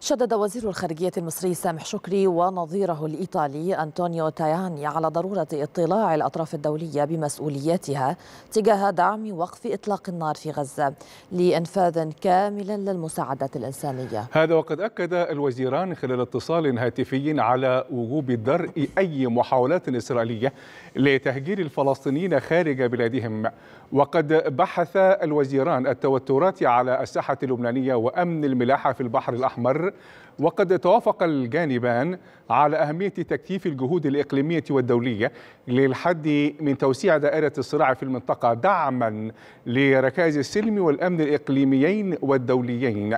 شدد وزير الخارجية المصري سامح شكري ونظيره الإيطالي أنطونيو تاياني على ضرورة اطلاع الأطراف الدولية بمسؤولياتها تجاه دعم وقف إطلاق النار في غزة لإنفاذ كامل للمساعدات الإنسانية هذا وقد أكد الوزيران خلال اتصال هاتفي على وجوب درء أي محاولات إسرائيلية لتهجير الفلسطينيين خارج بلادهم وقد بحث الوزيران التوترات على الساحة اللبنانية وأمن الملاحة في البحر الأحمر وقد توافق الجانبان على أهمية تكثيف الجهود الإقليمية والدولية للحد من توسيع دائرة الصراع في المنطقة دعما لركائز السلم والأمن الإقليميين والدوليين